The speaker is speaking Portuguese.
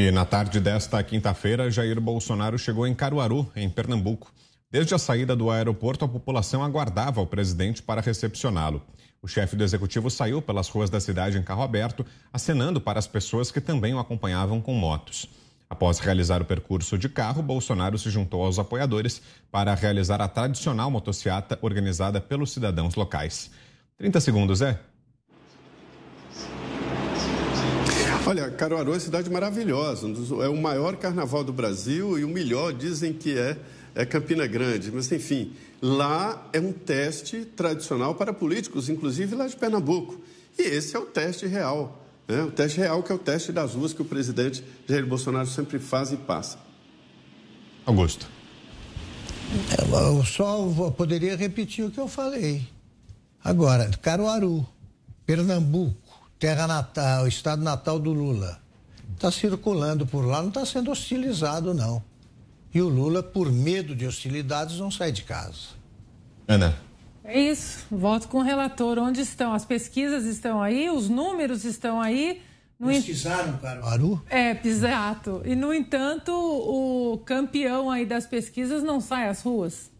E na tarde desta quinta-feira, Jair Bolsonaro chegou em Caruaru, em Pernambuco. Desde a saída do aeroporto, a população aguardava o presidente para recepcioná-lo. O chefe do executivo saiu pelas ruas da cidade em carro aberto, acenando para as pessoas que também o acompanhavam com motos. Após realizar o percurso de carro, Bolsonaro se juntou aos apoiadores para realizar a tradicional motociata organizada pelos cidadãos locais. 30 segundos, é? Olha, Caruaru é uma cidade maravilhosa, é o maior carnaval do Brasil e o melhor dizem que é, é Campina Grande. Mas, enfim, lá é um teste tradicional para políticos, inclusive lá de Pernambuco. E esse é o teste real. Né? O teste real, que é o teste das ruas que o presidente Jair Bolsonaro sempre faz e passa. Augusto. É, eu só poderia repetir o que eu falei. Agora, Caruaru, Pernambuco terra natal, o estado natal do Lula. Está circulando por lá, não está sendo hostilizado, não. E o Lula, por medo de hostilidades, não sai de casa. Ana. É isso. Volto com o relator. Onde estão? As pesquisas estão aí, os números estão aí. No Pesquisaram para o Aru? É, exato. E, no entanto, o campeão aí das pesquisas não sai às ruas.